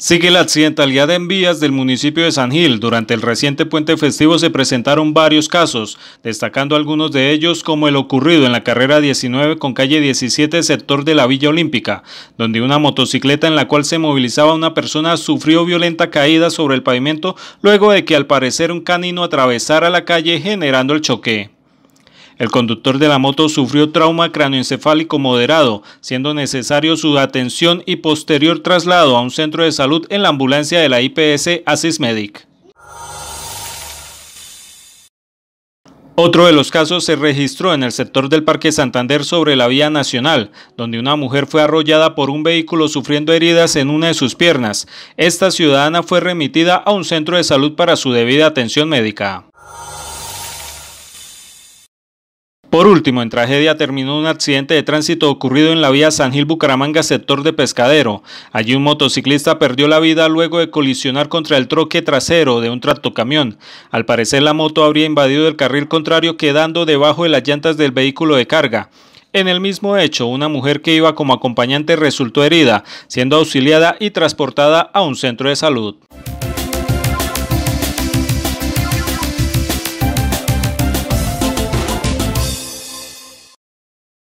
Sigue la accidentalidad en vías del municipio de San Gil. Durante el reciente puente festivo se presentaron varios casos, destacando algunos de ellos como el ocurrido en la carrera 19 con calle 17 sector de la Villa Olímpica, donde una motocicleta en la cual se movilizaba una persona sufrió violenta caída sobre el pavimento luego de que al parecer un canino atravesara la calle generando el choque. El conductor de la moto sufrió trauma cráneoencefálico moderado, siendo necesario su atención y posterior traslado a un centro de salud en la ambulancia de la IPS Asis Medic. Otro de los casos se registró en el sector del Parque Santander sobre la vía nacional, donde una mujer fue arrollada por un vehículo sufriendo heridas en una de sus piernas. Esta ciudadana fue remitida a un centro de salud para su debida atención médica. Por último, en tragedia terminó un accidente de tránsito ocurrido en la vía San Gil Bucaramanga, sector de Pescadero. Allí un motociclista perdió la vida luego de colisionar contra el troque trasero de un tractocamión. Al parecer la moto habría invadido el carril contrario quedando debajo de las llantas del vehículo de carga. En el mismo hecho, una mujer que iba como acompañante resultó herida, siendo auxiliada y transportada a un centro de salud.